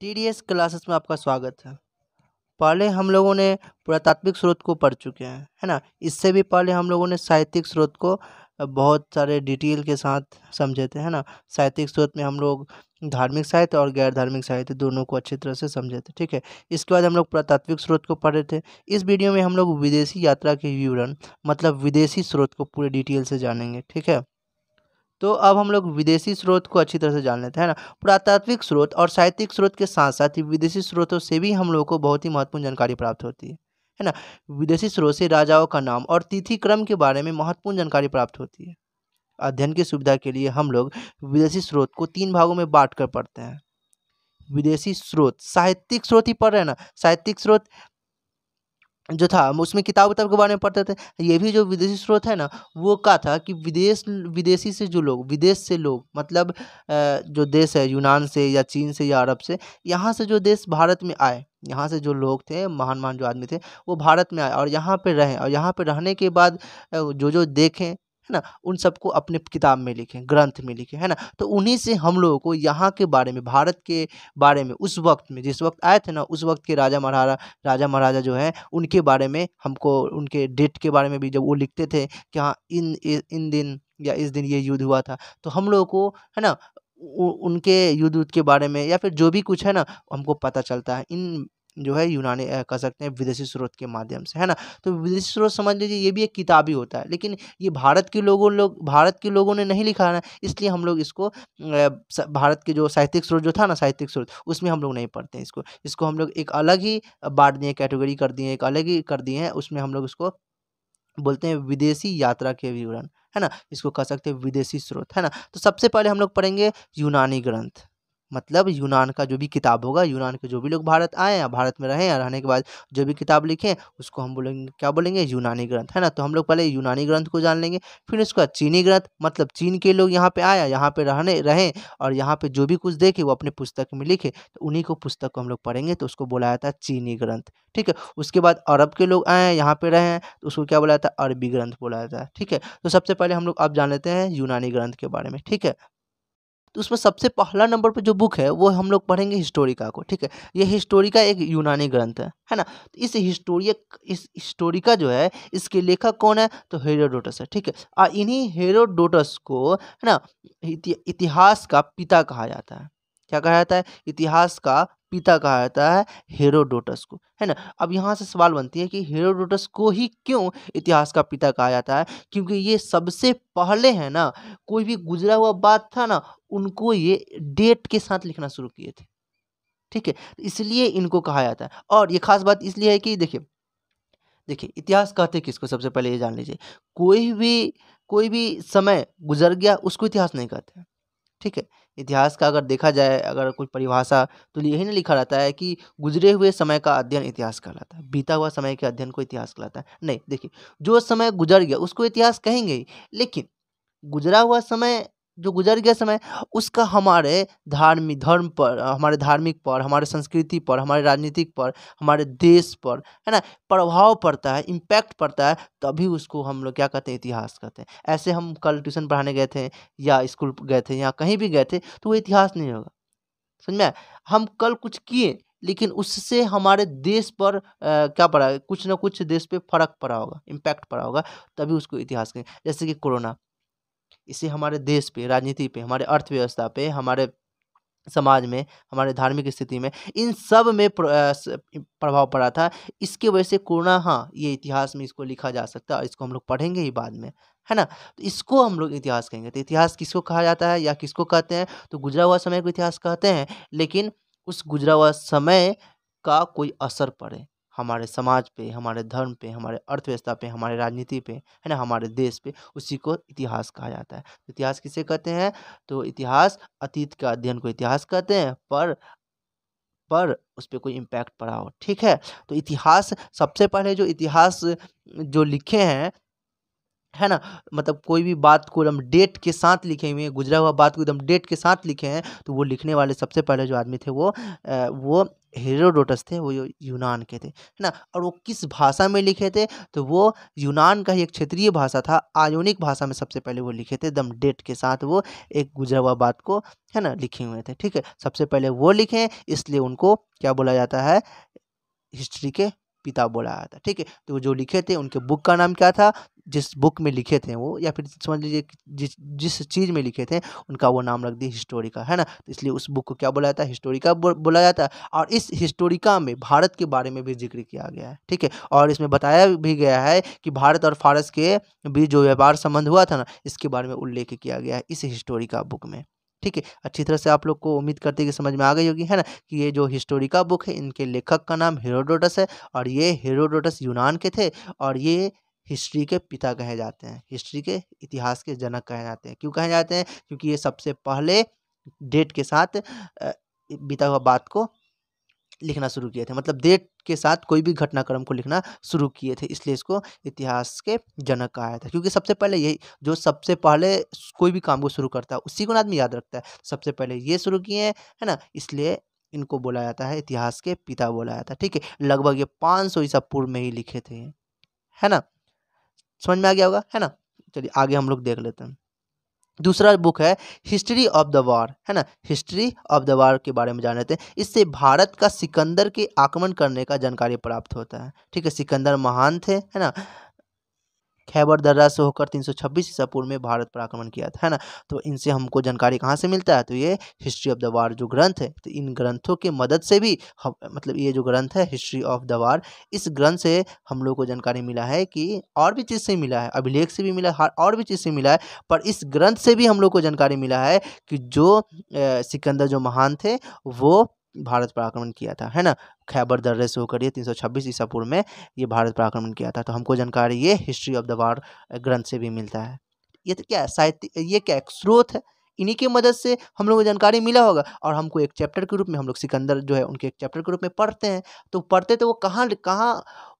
T D S classes में आपका स्वागत है पहले हम लोगों ने पुरातात्विक स्रोत को पढ़ चुके हैं है ना इससे भी पहले हम लोगों ने साहित्यिक स्रोत को बहुत सारे डिटेल के साथ समझे थे है ना साहित्यिक स्रोत में हम लोग धार्मिक साहित्य और गैर धार्मिक साहित्य दोनों को अच्छी तरह से समझे थे ठीक है इसके बाद हम लोग पुरातात्विक स्रोत को पढ़ रहे थे इस वीडियो में हम लोग विदेशी यात्रा के विवरण मतलब विदेशी स्रोत को पूरे डिटेल से जानेंगे ठीक है तो अब हम लोग विदेशी स्रोत को अच्छी तरह से जान लेते हैं ना पुरातात्विक स्रोत और साहित्यिक स्रोत के साथ साथ ही विदेशी स्रोतों से भी हम लोगों को बहुत ही महत्वपूर्ण जानकारी प्राप्त होती है है ना विदेशी स्रोत से राजाओं का नाम और तिथि क्रम के बारे में महत्वपूर्ण जानकारी प्राप्त होती है अध्ययन की सुविधा के लिए हम लोग विदेशी स्रोत को तीन भागों में बांट कर पढ़ते हैं विदेशी स्रोत साहित्यिक स्रोत ही पढ़ रहे हैं ना साहित्यिक स्रोत जो था उसमें किताब उताब के बारे में पढ़ते थे ये भी जो विदेशी स्रोत है ना वो का था कि विदेश विदेशी से जो लोग विदेश से लोग मतलब जो देश है यूनान से या चीन से या अरब से यहाँ से जो देश भारत में आए यहाँ से जो लोग थे महान महान जो आदमी थे वो भारत में आए और यहाँ पे रहें और यहाँ पे रहने के बाद जो जो देखें है ना उन सबको अपने किताब में लिखें ग्रंथ में लिखें है ना तो उन्हीं से हम लोगों को यहाँ के बारे में भारत के बारे में उस वक्त में जिस वक्त आए थे ना उस वक्त के राजा महाराजा राजा महाराजा जो हैं उनके बारे में हमको उनके डेट के बारे में भी जब वो लिखते थे कि हाँ इन इन दिन या इस दिन ये युद्ध हुआ था तो हम लोगों को है ना उनके युद्ध के बारे में या फिर जो भी कुछ है ना हमको पता चलता है इन जो है यूनानी कह सकते हैं विदेशी स्रोत के माध्यम से है ना तो विदेशी स्रोत समझ लीजिए ये भी एक किताबी होता है लेकिन ये भारत के लोगों लोग भारत के लोगों ने नहीं लिखा ना इसलिए हम लोग इसको भारत के जो साहित्यिक स्रोत जो था ना साहित्यिक स्रोत उसमें हम लोग नहीं पढ़ते हैं इसको इसको हम लोग एक अलग ही बांट दिए कैटेगरी कर दिए एक अलग ही कर दिए हैं उसमें हम लोग इसको बोलते हैं विदेशी यात्रा के विवरण है ना इसको कह सकते हैं विदेशी स्रोत है ना तो सबसे पहले हम लोग पढ़ेंगे यूनानी ग्रंथ मतलब यूनान का जो भी किताब होगा यूनान के जो भी लोग भारत आए या भारत में रहें या रहने के बाद जो भी किताब लिखें उसको हम बोलेंगे क्या बोलेंगे यूनानी ग्रंथ है ना तो हम लोग पहले यूनानी ग्रंथ को जान लेंगे फिर उसके बाद चीनी ग्रंथ मतलब चीन के लोग यहाँ पे आया यहाँ पे रहने रहें और यहाँ पे जो भी कुछ देखे वो अपने पुस्तक में लिखे तो उन्हीं को पुस्तक को हम लोग पढ़ेंगे तो उसको बोला जाता है चीनी ग्रंथ ठीक है उसके बाद अरब के लोग आए हैं यहाँ पे रहे हैं तो उसको क्या बोला जाता है अरबी ग्रंथ बोला जाता है ठीक है तो सबसे पहले हम लोग अब जान लेते हैं यूनानी ग्रंथ के बारे में ठीक है तो उसमें सबसे पहला नंबर पर जो बुक है वो हम लोग पढ़ेंगे हिस्टोरिका को ठीक है ये हिस्टोरिका एक यूनानी ग्रंथ है है ना तो इस हिस्टोरिय इस हिस्टोरिका जो है इसके लेखक कौन है तो हेरोडोटस है ठीक है और इन्हीं हेरोडोटस को है ना इतिहास का पिता कहा जाता है क्या कहा जाता है इतिहास का पिता कहा जाता है हेरोडोटस को है ना अब यहाँ से सवाल बनती है कि हेरोडोटस को ही क्यों इतिहास का पिता कहा जाता है क्योंकि ये सबसे पहले है ना कोई भी गुजरा हुआ बात था ना उनको ये डेट के साथ लिखना शुरू किए थे ठीक है तो इसलिए इनको कहा जाता है और ये खास बात इसलिए है कि देखिए देखिए इतिहास कहते किसको सबसे पहले ये जान लीजिए कोई भी कोई भी समय गुजर गया उसको इतिहास नहीं कहते हैं ठीक है इतिहास का अगर देखा जाए अगर कुछ परिभाषा तो यही ना लिखा रहता है कि गुजरे हुए समय का अध्ययन इतिहास कहलाता है बीता हुआ समय के अध्ययन को इतिहास कहलाता है नहीं देखिए जो समय गुजर गया उसको इतिहास कहेंगे ही लेकिन गुजरा हुआ समय जो गुजर गया समय उसका हमारे धार्मिक धर्म पर हमारे धार्मिक पर हमारे संस्कृति पर हमारे राजनीतिक पर हमारे देश पर है ना प्रभाव पड़ता है इम्पैक्ट पड़ता है तभी उसको हम लोग क्या कहते हैं इतिहास कहते हैं ऐसे हम कल ट्यूशन पढ़ाने गए थे या स्कूल गए थे या कहीं भी गए थे तो वो इतिहास नहीं होगा समझ में हम कल कुछ किए लेकिन उससे हमारे देश पर आ, क्या पड़ा कुछ ना कुछ देश पे फर्क पड़ा होगा इम्पैक्ट पड़ा होगा तभी उसको इतिहास कहें जैसे कि कोरोना इससे हमारे देश पे राजनीति पे हमारे अर्थव्यवस्था पे हमारे समाज में हमारे धार्मिक स्थिति में इन सब में प्रभाव पड़ा था इसके वजह से कोरोना हाँ ये इतिहास में इसको लिखा जा सकता है और इसको हम लोग पढ़ेंगे ही बाद में है ना तो इसको हम लोग इतिहास कहेंगे तो इतिहास किसको कहा जाता है या किसको कहते हैं तो गुजरा हुआ समय को इतिहास कहते हैं लेकिन उस गुजरा हुआ समय का कोई असर पड़े हमारे समाज पे हमारे धर्म पे हमारे अर्थव्यवस्था पे हमारे राजनीति पे है ना हमारे देश पे उसी को इतिहास कहा जाता है तो इतिहास किसे कहते हैं तो इतिहास अतीत का अध्ययन को इतिहास कहते हैं पर पर उस पर कोई इम्पैक्ट पड़ा हो ठीक है तो इतिहास सबसे पहले जो इतिहास जो लिखे हैं है ना मतलब कोई भी बात को एकदम डेट के साथ लिखे हुए हैं गुजरा हुआ बात को एकदम डेट के साथ लिखे हैं तो वो लिखने वाले सबसे पहले जो आदमी थे वो वो हेरोडोटस थे वो यूनान के थे है ना और वो किस भाषा में लिखे थे तो वो यूनान का ही एक क्षेत्रीय भाषा था आयोनिक भाषा में सबसे पहले वो लिखे थे दम डेट के साथ वो एक गुजरा बात को है ना लिखे हुए थे ठीक है सबसे पहले वो लिखे इसलिए उनको क्या बोला जाता है हिस्ट्री के पिता बोला जाता है ठीक है तो जो लिखे थे उनके बुक का नाम क्या था जिस बुक में लिखे थे वो या फिर समझ लीजिए जिस जिस चीज़ में लिखे थे उनका वो नाम रख दिया हिस्टोरिका है ना तो इसलिए उस बुक को क्या बोला जाता है हिस्टोरिका बोला जाता है और इस हिस्टोरिका में भारत के बारे में भी जिक्र किया गया है ठीक है और इसमें बताया भी गया है कि भारत और फारस के बीच जो व्यापार संबंध हुआ था ना इसके बारे में उल्लेख किया गया है इस हिस्टोरिका बुक में ठीक है अच्छी तरह से आप लोग को उम्मीद करते कि समझ में आ गई होगी है ना कि ये जो हिस्टोरिका बुक है इनके लेखक का नाम हेरोडोटस है और ये हेरोडोटस यूनान के थे और ये हिस्ट्री के पिता कहे जाते हैं हिस्ट्री के इतिहास के जनक कहे जाते हैं क्यों कहे जाते हैं क्योंकि ये सबसे पहले डेट के साथ बीता हुआ बात को लिखना शुरू किए थे मतलब डेट के साथ कोई भी घटनाक्रम को लिखना शुरू किए थे इसलिए इसको इतिहास के जनक कहा जाता है क्योंकि सबसे पहले यही जो सबसे पहले कोई भी काम को शुरू करता है उसी को आदमी याद रखता है सबसे पहले ये शुरू किए हैं है ना इसलिए इनको बोला जाता है इतिहास के पिता बोला जाता है ठीक है लगभग ये पाँच सौ ईसा पूर्व में ही लिखे थे है ना समझ में आ गया होगा है ना चलिए आगे हम लोग देख लेते हैं दूसरा बुक है हिस्ट्री ऑफ द वॉर है ना हिस्ट्री ऑफ द वॉर के बारे में जान लेते हैं इससे भारत का सिकंदर के आक्रमण करने का जानकारी प्राप्त होता है ठीक है सिकंदर महान थे है ना खैबर दर्रा से होकर 326 सौ पूर्व में भारत पर आक्रमण किया था है ना तो इनसे हमको जानकारी कहाँ से मिलता है तो ये हिस्ट्री ऑफ द वार जो ग्रंथ है तो इन ग्रंथों के मदद से भी हम मतलब ये जो ग्रंथ है हिस्ट्री ऑफ द वार इस ग्रंथ से हम लोग को जानकारी मिला है कि और भी चीज़ से मिला है अभिलेख से भी मिला है और भी चीज़ से मिला है पर इस ग्रंथ से भी हम लोग को जानकारी मिला है कि जो सिकंदर जो महान थे वो भारत पर आक्रमण किया था है ना खैबर दर्रे से होकर ये तीन सौ छब्बीस ईसा पूर्व में ये भारत पर आक्रमण किया था तो हमको जानकारी ये हिस्ट्री ऑफ द वार ग्रंथ से भी मिलता है ये तो क्या साहित्य ये क्या स्रोत है इन्हीं की मदद से हम लोग को जानकारी मिला होगा और हमको एक चैप्टर के रूप में हम लोग सिकंदर जो है उनके एक चैप्टर के रूप में पढ़ते हैं तो पढ़ते तो वो कहाँ कहाँ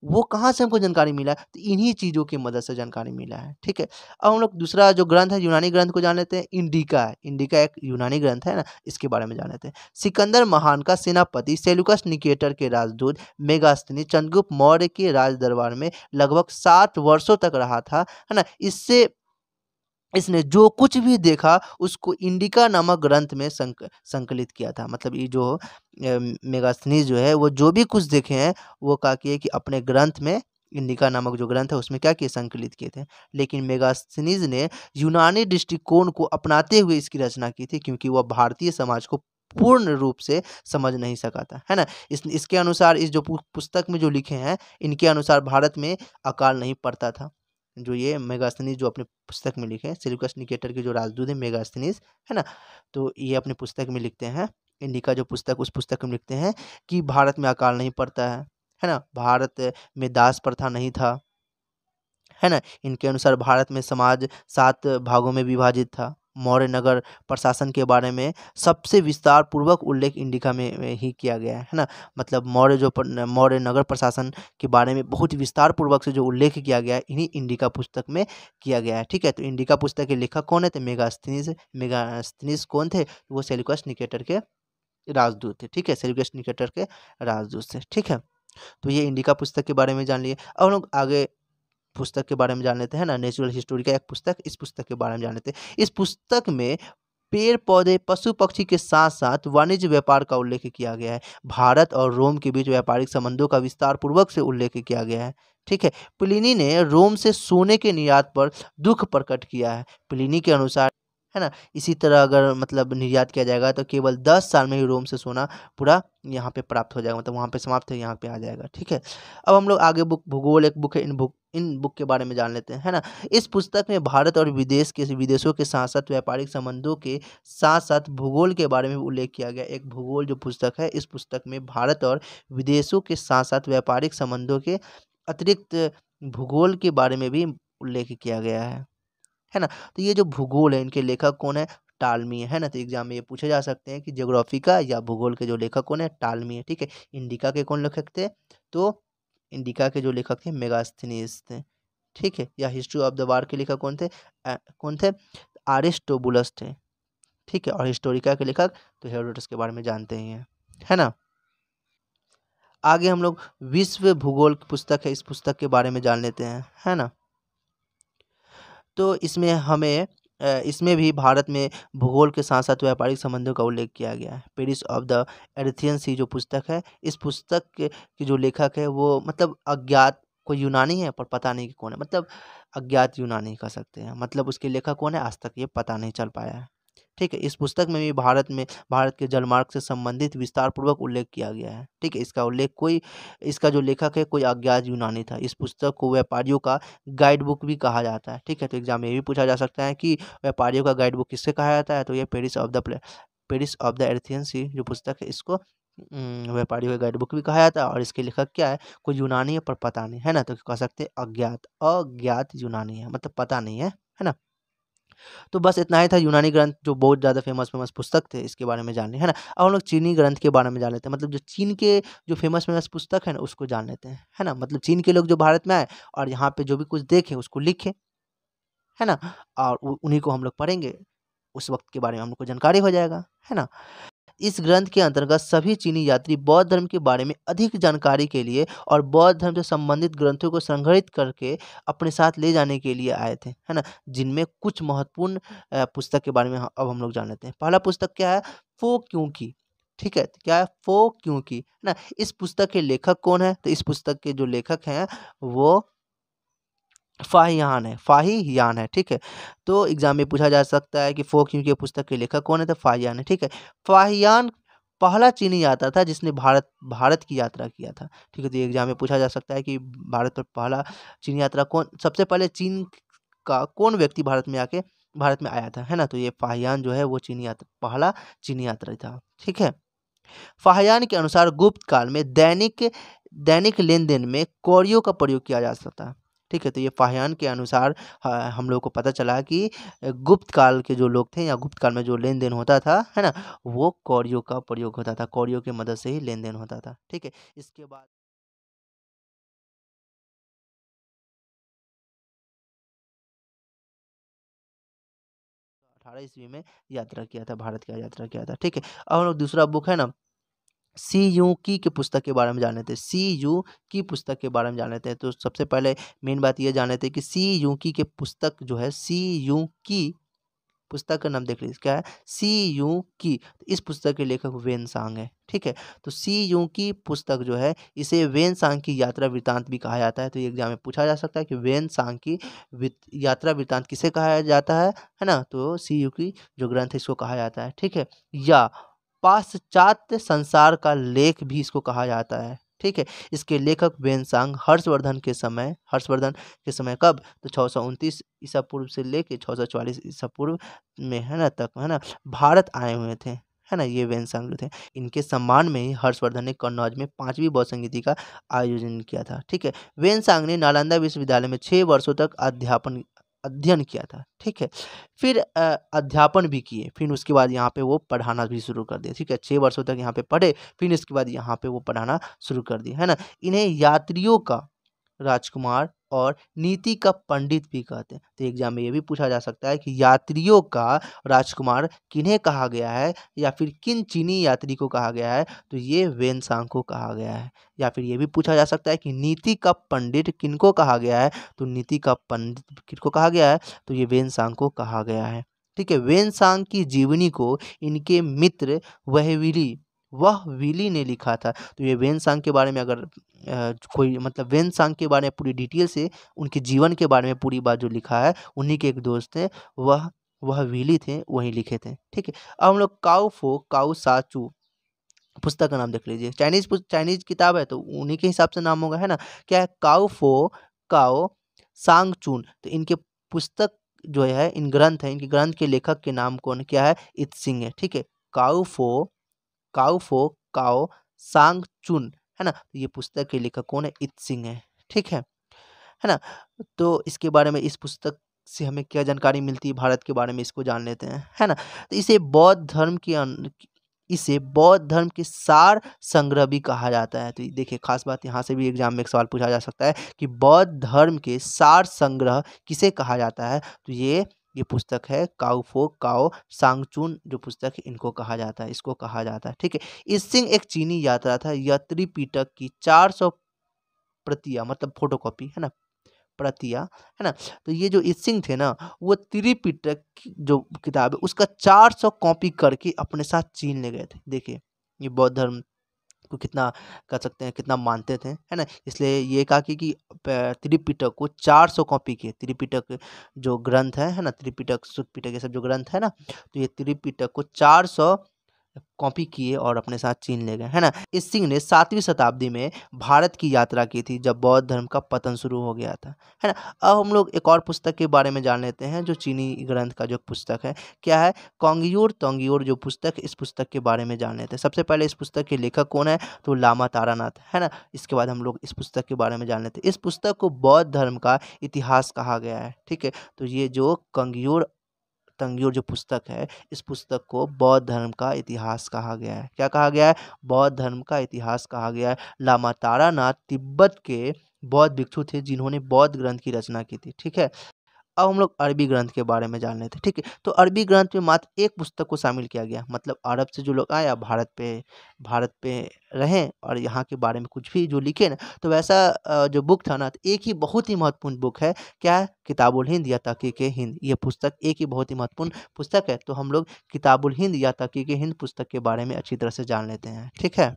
वो कहाँ से हमको जानकारी मिला है तो इन्हीं चीज़ों की मदद से जानकारी मिला है ठीक है अब हम लोग दूसरा जो ग्रंथ है यूनानी ग्रंथ को जान लेते हैं इंडिका है इंडिका एक यूनानी ग्रंथ है ना इसके बारे में जान लेते हैं सिकंदर महान का सेनापति सेलुकस निकेटर के राजदूत मेगास्तनी चंद्रगुप्त मौर्य के राज दरबार में लगभग सात वर्षों तक रहा था है ना इससे इसने जो कुछ भी देखा उसको इंडिका नामक ग्रंथ में संक संकलित किया था मतलब ये जो मेगास्थनी जो है वो जो भी कुछ देखे हैं वो कहा कि अपने ग्रंथ में इंडिका नामक जो ग्रंथ है उसमें क्या किए संकलित किए थे लेकिन मेगास्थनीज ने यूनानी दृष्टिकोण को अपनाते हुए इसकी रचना की थी क्योंकि वह भारतीय समाज को पूर्ण रूप से समझ नहीं सका था है ना इस इसके अनुसार इस जो पुस्तक में जो लिखे हैं इनके अनुसार भारत में अकाल नहीं पड़ता था जो ये मेगास्थनीज जो अपने पुस्तक में लिखे हैं सिलिकस निकेटर के जो राजदूत है मेगास्थनीज है ना तो ये अपने पुस्तक में लिखते हैं इंडिका जो पुस्तक उस पुस्तक में लिखते हैं कि भारत में अकाल नहीं पड़ता है है ना भारत में दास प्रथा नहीं था है ना इनके अनुसार भारत में समाज सात भागों में विभाजित था मौर्य नगर प्रशासन के बारे में सबसे विस्तार पूर्वक उल्लेख इंडिका में ही किया गया है ना मतलब मौर्य जो मौर्य नगर प्रशासन के बारे में बहुत विस्तार पूर्वक से जो उल्लेख किया गया है इन्हीं इंडिका पुस्तक में किया गया है ठीक है तो इंडिका पुस्तक के लेखक कौन है तो मेगास्थनीस मेगास्थनीस कौन थे तो वो सेलिकस निकेटर के राजदूत थे ठीक है सेलिकस निकेटर के राजदूत थे ठीक है तो ये इंडिका पुस्तक के बारे में जान लिए अब हम लोग आगे पुस्तक के बारे में जान लेते हैं ना नेचुरल हिस्टोरी का एक पुस्तक इस पुस्तक के बारे में जान लेते हैं इस पुस्तक में पेड़ पौधे पशु पक्षी के साथ साथ वाणिज्य व्यापार का उल्लेख किया गया है भारत और रोम के बीच व्यापारिक संबंधों का विस्तार पूर्वक से उल्लेख किया गया है ठीक है प्लिनी ने रोम से सोने के निर्यात पर दुख प्रकट किया है प्लिनी के अनुसार है ना इसी तरह अगर मतलब निर्यात किया जाएगा तो केवल दस साल में ही रोम से सोना पूरा यहाँ पे प्राप्त हो जाएगा मतलब वहाँ पे समाप्त है यहाँ पे आ जाएगा ठीक है अब हम लोग आगे बुक भूगोल एक बुक है इन बुक इन बुक के बारे में जान लेते हैं है ना इस पुस्तक में भारत और विदेश के विदेशों के साथ साथ व्यापारिक संबंधों के साथ साथ भूगोल के बारे में उल्लेख किया गया एक भूगोल जो पुस्तक है इस पुस्तक में भारत और विदेशों के साथ साथ व्यापारिक संबंधों के अतिरिक्त भूगोल के बारे में भी उल्लेख किया गया है है ना तो ये जो भूगोल है इनके लेखक कौन है टालमी है ना तो एग्जाम में ये पूछे जा सकते हैं कि जोग्राफी का या भूगोल के जो लेखक कौन है टालमी है ठीक है इंडिका के कौन लेखक थे तो इंडिका के जो लेखक थे मेगास्थनीस थे ठीक है या हिस्ट्री ऑफ द वार के लेखक कौन थे आ, कौन थे आरिस्टोबुलस थे ठीक है और हिस्टोरिका के लेखक तो हेरोडोटस के बारे में जानते ही हैं है ना आगे हम लोग विश्व भूगोल की पुस्तक है इस पुस्तक के बारे में जान लेते हैं है ना तो इसमें हमें इसमें भी भारत में भूगोल के साथ साथ व्यापारिक संबंधों का उल्लेख किया गया है Periplus of the Erythraean Sea जो पुस्तक है इस पुस्तक के जो लेखक है वो मतलब अज्ञात कोई यूनानी है पर पता नहीं कि कौन है मतलब अज्ञात यूनानी कह सकते हैं मतलब उसके लेखक कौन है आज तक ये पता नहीं चल पाया है ठीक है इस पुस्तक में भी भारत में भारत के जलमार्ग से संबंधित विस्तारपूर्वक उल्लेख किया गया है ठीक है इसका उल्लेख कोई इसका जो लेखक है कोई अज्ञात यूनानी था इस पुस्तक को व्यापारियों का गाइड बुक भी कहा जाता है ठीक है तो एग्जाम में ये भी पूछा जा सकता है कि व्यापारियों का गाइड बुक किससे कहा जाता है तो यह Periplus of the Periplus of the Erythraean Sea जो पुस्तक है इसको व्यापारियों का गाइड बुक भी कहा जाता है और इसके लेखक क्या है कोई यूनानी है पर पता नहीं है ना तो कह सकते हैं अज्ञात अज्ञात यूनानी है मतलब पता नहीं है है ना तो बस इतना ही था यूनानी ग्रंथ जो बहुत ज़्यादा फेमस फेमस पुस्तक थे इसके बारे में जान लें है ना अब हम लोग चीनी ग्रंथ के बारे में जान लेते हैं मतलब जो चीन के जो फेमस फेमस पुस्तक है ना उसको जान लेते हैं है ना मतलब चीन के लोग जो भारत में आए और यहाँ पर जो भी कुछ देखें उसको लिखें है ना और उन्हीं को हम लोग पढ़ेंगे उस वक्त के बारे में हम लोग को जानकारी हो जाएगा है ना इस ग्रंथ के अंतर्गत सभी चीनी यात्री बौद्ध धर्म के बारे में अधिक जानकारी के लिए और बौद्ध धर्म से संबंधित ग्रंथों को संग्रहित करके अपने साथ ले जाने के लिए आए थे है ना जिनमें कुछ महत्वपूर्ण पुस्तक के बारे में अब हम लोग जान लेते हैं पहला पुस्तक क्या है फो क्यों की ठीक है तो क्या है फो क्यों की है ना इस पुस्तक के लेखक कौन है तो इस पुस्तक के जो लेखक हैं वो फाहियान है यान है ठीक है तो एग्जाम में पूछा जा सकता है कि फोक यू के पुस्तक के लेखक कौन है तो फाहीयान है ठीक है फाहीयान पहला चीनी यात्रा था जिसने भारत भारत की यात्रा किया था ठीक है तो एग्जाम में पूछा जा सकता है कि भारत पर पहला चीनी यात्रा कौन सबसे पहले चीन का कौन व्यक्ति भारत में आके भारत में आया था है ना तो ये फाहियान जो है वो चीनी यात्रा पहला चीनी यात्रा था ठीक है फाहियान के अनुसार गुप्त काल में दैनिक दैनिक लेन देन में कौड़ियों का प्रयोग किया जा सकता ठीक है तो ये फाह्यान के अनुसार हम लोग को पता चला कि गुप्त काल के जो लोग थे या गुप्त काल में जो लेन देन होता था है ना वो कौड़ियों का प्रयोग होता था कौड़ियों की मदद से ही लेन देन होता था ठीक है इसके बाद अठारह ईस्वी में यात्रा किया था भारत का यात्रा किया था ठीक है और दूसरा बुक है ना सी यू की के पुस्तक के बारे में जान लेते हैं सी यू की पुस्तक के बारे में जान लेते हैं तो सबसे पहले मेन बात यह जान लेते हैं कि सी यू की के पुस्तक जो है सी यू की पुस्तक का नाम देख लीजिए क्या है सी यू की तो इस पुस्तक के लेखक वेन सांग है ठीक है तो सी यू की पुस्तक जो है इसे वेन सांग की यात्रा वृत्तांत भी कहा जाता है तो एग्जाम में पूछा जा सकता है कि वेन सांग की यात्रा वृतांत किसे कहा जाता है है ना तो सी यू की जो ग्रंथ है इसको कहा जाता है ठीक है या पाश्चात्य संसार का लेख भी इसको कहा जाता है ठीक है इसके लेखक बेनसांग हर्षवर्धन के समय हर्षवर्धन के समय कब तो छः सौ उनतीस ईसा पूर्व से लेके छः सौ चौवालीस ईसा पूर्व में है ना तक है ना भारत आए हुए थे है ना ये वेनसांग थे इनके सम्मान में ही हर्षवर्धन ने कन्नौज में पांचवी बौद्ध संगीति का आयोजन किया था ठीक है वेनसांग ने नालंदा विश्वविद्यालय में छः वर्षों तक अध्यापन अध्ययन किया था ठीक है फिर अध्यापन भी किए फिर उसके बाद यहाँ पे वो पढ़ाना भी शुरू कर दिया ठीक है छः वर्षों तक यहाँ पे पढ़े फिर इसके बाद यहाँ पे वो पढ़ाना शुरू कर दिया है ना इन्हें यात्रियों का राजकुमार और नीति का पंडित भी कहते हैं तो एग्जाम में ये भी पूछा जा सकता है कि यात्रियों का राजकुमार किन्हें कहा गया है या फिर किन चीनी यात्री को कहा गया है तो ये वेनसांग को कहा गया है या फिर ये भी पूछा जा सकता है कि नीति का पंडित किनको कहा गया है तो नीति का पंडित किनको कहा गया है तो ये वेनसांग को कहा गया है ठीक है वेनसांग की जीवनी को इनके मित्र वहविली वह विली ने लिखा था तो ये वेन सांग के बारे में अगर कोई मतलब वेन सांग के बारे में पूरी डिटेल से उनके जीवन के बारे में पूरी बात जो लिखा है उन्हीं के एक दोस्त थे वह वह विली थे वहीं लिखे थे ठीक है अब हम लोग काउ फो काउ साचू पुस्तक का नाम देख लीजिए चाइनीज चाइनीज किताब है तो उन्हीं के हिसाब से नाम होगा है ना क्या है काउ फो काओ सांग चून तो इनके पुस्तक जो है इन ग्रंथ है इनके ग्रंथ के लेखक के नाम कौन क्या है इत सिंह है ठीक है काउ फो काउफो काओ सांग चुन है ना तो ये पुस्तक के लेखक कौन है इत सिंह है ठीक है है ना तो इसके बारे में इस पुस्तक से हमें क्या जानकारी मिलती है भारत के बारे में इसको जान लेते हैं है ना तो इसे बौद्ध धर्म के इसे बौद्ध धर्म के सार संग्रह भी कहा जाता है तो देखिए खास बात यहाँ से भी एग्जाम में एक सवाल पूछा जा सकता है कि बौद्ध धर्म के सार संग्रह किसे कहा जाता है तो ये ये पुस्तक है काउ फो काओ सांगचून जो पुस्तक है इनको कहा जाता है इसको कहा जाता है ठीक है इस सिंह एक चीनी यात्रा था यात्री पीटक की चार सौ प्रतिया मतलब कॉपी है ना प्रतिया है ना तो ये जो सिंह थे ना वो की जो किताब है उसका चार सौ कॉपी करके अपने साथ चीन ले गए थे देखिए ये बौद्ध धर्म को कितना कर सकते हैं कितना मानते थे है ना इसलिए ये कहा कि, कि त्रिपिटक को 400 कॉपी किए त्रिपिटक जो ग्रंथ है है ना त्रिपिटक सुखपिटक ये सब जो ग्रंथ है ना तो ये त्रिपिटक को 400 कॉपी किए और अपने साथ चीन ले गए है ना इस सिंह ने सातवीं शताब्दी में भारत की यात्रा की थी जब बौद्ध धर्म का पतन शुरू हो गया था है ना अब हम लोग एक और पुस्तक के बारे में जान लेते हैं जो चीनी ग्रंथ का जो पुस्तक है क्या है कोंगियोर तोंगियोर जो पुस्तक इस पुस्तक के बारे में जान लेते हैं सबसे पहले इस पुस्तक के लेखक कौन है तो लामा तारानाथ है ना इसके बाद हम लोग इस पुस्तक के बारे में जान लेते हैं इस पुस्तक को बौद्ध धर्म का इतिहास कहा गया है ठीक है तो ये जो कंगयोर तंगियोर जो पुस्तक है इस पुस्तक को बौद्ध धर्म का इतिहास कहा गया है क्या कहा गया है बौद्ध धर्म का इतिहास कहा गया है लामा तारानाथ तिब्बत के बौद्ध भिक्षु थे जिन्होंने बौद्ध ग्रंथ की रचना की थी ठीक है अब हम लोग अरबी ग्रंथ के बारे में जान लेते हैं ठीक है तो अरबी ग्रंथ में मात्र एक पुस्तक को शामिल किया गया मतलब अरब से जो लोग आए भारत पे भारत पे रहें और यहाँ के बारे में कुछ भी जो लिखे ना तो वैसा जो बुक था ना तो एक ही बहुत ही महत्वपूर्ण बुक है क्या किताबुल हिंद या तहकीक हिंद ये पुस्तक एक ही बहुत ही महत्वपूर्ण पुस्तक है तो हम लोग किताबुल हिंद या तहकीक हिंद पुस्तक के बारे में अच्छी तरह से जान लेते हैं ठीक है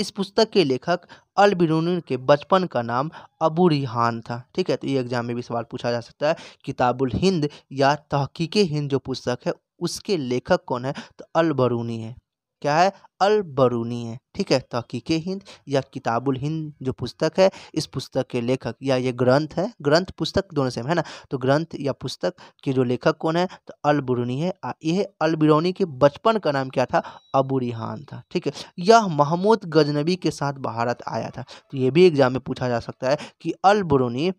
इस पुस्तक के लेखक अल बिरूनी के बचपन का नाम अबू रिहान था ठीक है तो ये एग्जाम में भी सवाल पूछा जा सकता है किताबुल हिंद या तहकीक हिंद जो पुस्तक है उसके लेखक कौन है तो अल बरूनी है क्या है अल बरूनी है ठीक है तहकीक हिंद या किताबुल हिंद जो पुस्तक है इस पुस्तक के लेखक या ये ग्रंथ है ग्रंथ पुस्तक दोनों सेम है ना तो ग्रंथ या पुस्तक के जो लेखक कौन है तो अल बरूनी है यह अल बिरूनी के बचपन का नाम क्या था अबू रिहान था ठीक है यह महमूद गजनबी के साथ भारत आया था तो ये भी एग्जाम में पूछा जा सकता है कि अल बरूनी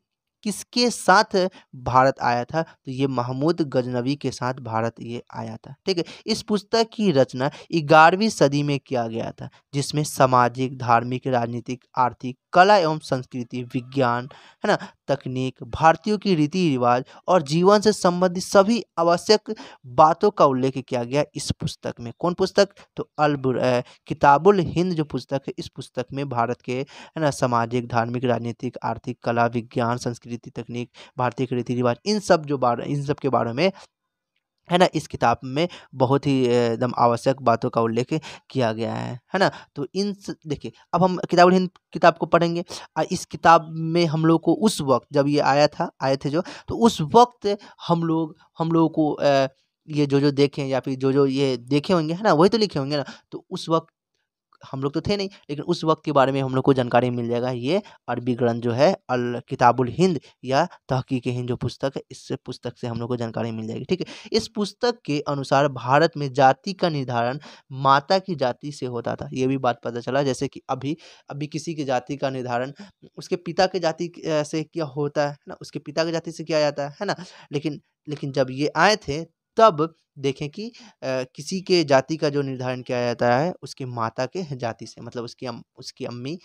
किसके साथ भारत आया था तो ये महमूद गजनवी के साथ भारत ये आया था ठीक है इस पुस्तक की रचना ग्यारहवीं सदी में किया गया था जिसमें सामाजिक धार्मिक राजनीतिक आर्थिक कला एवं संस्कृति विज्ञान है ना तकनीक भारतीयों की रीति रिवाज और जीवन से संबंधित सभी आवश्यक बातों का उल्लेख किया गया इस पुस्तक में कौन पुस्तक तो अलबुर किताबुल हिंद जो पुस्तक है इस पुस्तक में भारत के है ना सामाजिक धार्मिक राजनीतिक आर्थिक कला विज्ञान संस्कृति संस्कृति तकनीक भारतीय रीति रिवाज इन सब जो बारे इन सब के बारे में है ना इस किताब में बहुत ही एकदम आवश्यक बातों का उल्लेख किया गया है है ना तो इन देखिए अब हम किताब हिंद किताब को पढ़ेंगे और इस किताब में हम लोग को उस वक्त जब ये आया था आए थे जो तो उस वक्त हम लोग हम लोगों को आ, ये जो जो देखें या फिर जो जो ये देखे होंगे है ना वही तो लिखे होंगे ना तो उस वक्त हम लोग तो थे नहीं लेकिन उस वक्त के बारे में हम लोग को जानकारी मिल जाएगा ये अरबी ग्रंथ जो है अल किताबुल हिंद या तहकीक हिंद जो पुस्तक है इस पुस्तक से हम लोग को जानकारी मिल जाएगी ठीक है इस पुस्तक के अनुसार भारत में जाति का निर्धारण माता की जाति से होता था ये भी बात पता चला जैसे कि अभी अभी किसी की जाति का निर्धारण उसके पिता के जाति से किया होता है ना उसके पिता की जाति से किया जाता है ना लेकिन लेकिन जब ये आए थे तब देखें कि आ, किसी के जाति का जो निर्धारण किया जाता है उसके माता के जाति से मतलब उसकी अम, उसकी अम्मी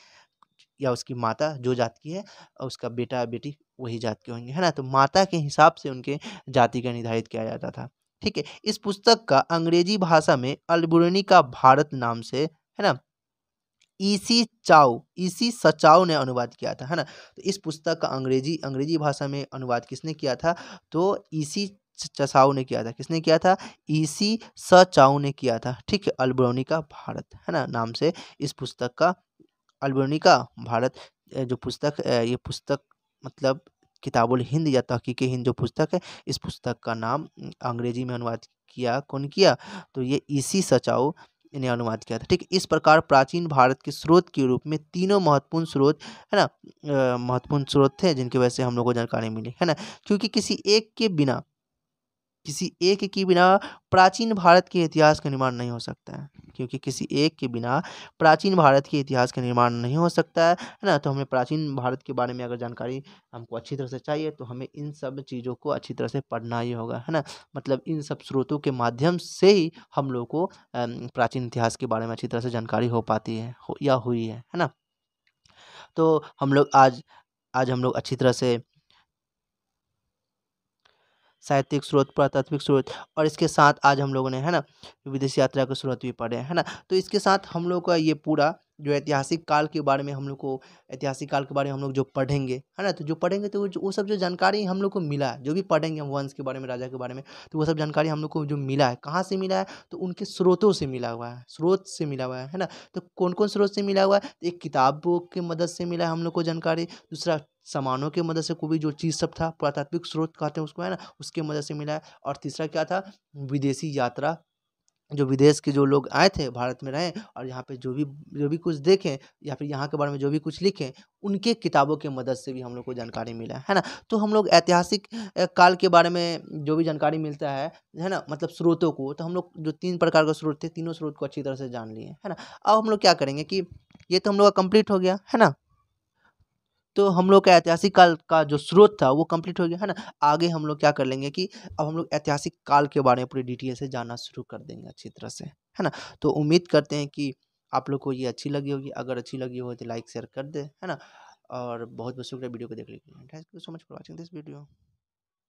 या उसकी माता जो जाति की है उसका बेटा बेटी वही जात के होंगे है ना तो माता के हिसाब से उनके जाति का निर्धारित किया जाता था ठीक है इस पुस्तक का अंग्रेजी भाषा में अलबुरनी का भारत नाम से है ना ईसी चाओ ईसी सचाओ ने अनुवाद किया था है ना तो इस पुस्तक का अंग्रेजी अंग्रेजी भाषा में अनुवाद किसने किया था तो ईसी चसाऊ ने किया था किसने किया था ईसी सचाऊ ने किया था ठीक है अल्बरौनी का भारत है ना नाम से इस पुस्तक का अल्बरौनी का भारत जो पुस्तक ये पुस्तक मतलब किताबुल हिंद या तहकीक हिंद जो पुस्तक है इस पुस्तक का नाम अंग्रेजी में अनुवाद किया कौन किया तो ये ईसी सचाऊ ने अनुवाद किया था ठीक इस प्रकार प्राचीन भारत के स्रोत के रूप में तीनों महत्वपूर्ण स्रोत है ना महत्वपूर्ण स्रोत थे जिनकी वजह से हम लोग को जानकारी मिली है ना क्योंकि किसी एक के बिना किसी एक के बिना प्राचीन भारत के इतिहास का निर्माण नहीं हो सकता है क्योंकि किसी एक के बिना प्राचीन भारत के इतिहास का निर्माण नहीं हो सकता है है ना तो हमें प्राचीन भारत के बारे में अगर जानकारी हमको अच्छी तरह से चाहिए तो हमें इन सब चीज़ों को अच्छी तरह से पढ़ना ही होगा है ना मतलब इन सब स्रोतों के माध्यम से ही हम लोग को प्राचीन इतिहास के बारे में अच्छी तरह से जानकारी हो पाती है या हुई है है ना तो हम लोग आज आज हम लोग अच्छी तरह से साहित्यिक स्रोत पुरातात्विक स्रोत और इसके साथ आज हम लोगों ने है ना विदेश यात्रा के स्रोत भी पढ़े है ना तो इसके साथ हम लोग का ये पूरा जो ऐतिहासिक काल के बारे में हम लोग को ऐतिहासिक काल के बारे में हम लोग जो पढ़ेंगे है ना तो जो पढ़ेंगे तो वो सब जो जानकारी हम लोग को मिला है जो भी पढ़ेंगे हम वंश के बारे में राजा के बारे में तो वो सब जानकारी हम लोग को जो मिला है कहाँ से मिला है तो उनके स्रोतों से मिला हुआ है स्रोत से मिला हुआ है है ना तो कौन कौन स्रोत से मिला हुआ है एक किताबों की मदद से मिला है हम लोग को जानकारी दूसरा सामानों के मदद से को भी जो चीज़ सब था पुरातात्विक स्रोत कहते हैं उसको है ना उसके मदद से मिला है और तीसरा क्या था विदेशी यात्रा जो विदेश के जो लोग आए थे भारत में रहें और यहाँ पे जो भी जो भी कुछ देखें या फिर यहाँ के बारे में जो भी कुछ लिखें उनके किताबों के मदद से भी हम लोग को जानकारी मिला है ना तो हम लोग ऐतिहासिक काल के बारे में जो भी जानकारी मिलता है है ना मतलब स्रोतों को तो हम लोग जो तीन प्रकार के स्रोत थे तीनों स्रोत को अच्छी तरह से जान लिए है ना अब हम लोग क्या करेंगे कि ये तो हम लोग का कम्प्लीट हो गया है ना तो हम लोग का ऐतिहासिक काल का जो स्रोत था वो कंप्लीट हो गया है ना आगे हम लोग क्या कर लेंगे कि अब हम लोग ऐतिहासिक काल के बारे में पूरी डिटेल से जानना शुरू कर देंगे अच्छी तरह से है ना तो उम्मीद करते हैं कि आप लोग को ये अच्छी लगी होगी अगर अच्छी लगी हो तो लाइक शेयर कर दे है ना और बहुत बहुत शुक्रिया वीडियो को देखने के लिए thank you so much for watching this video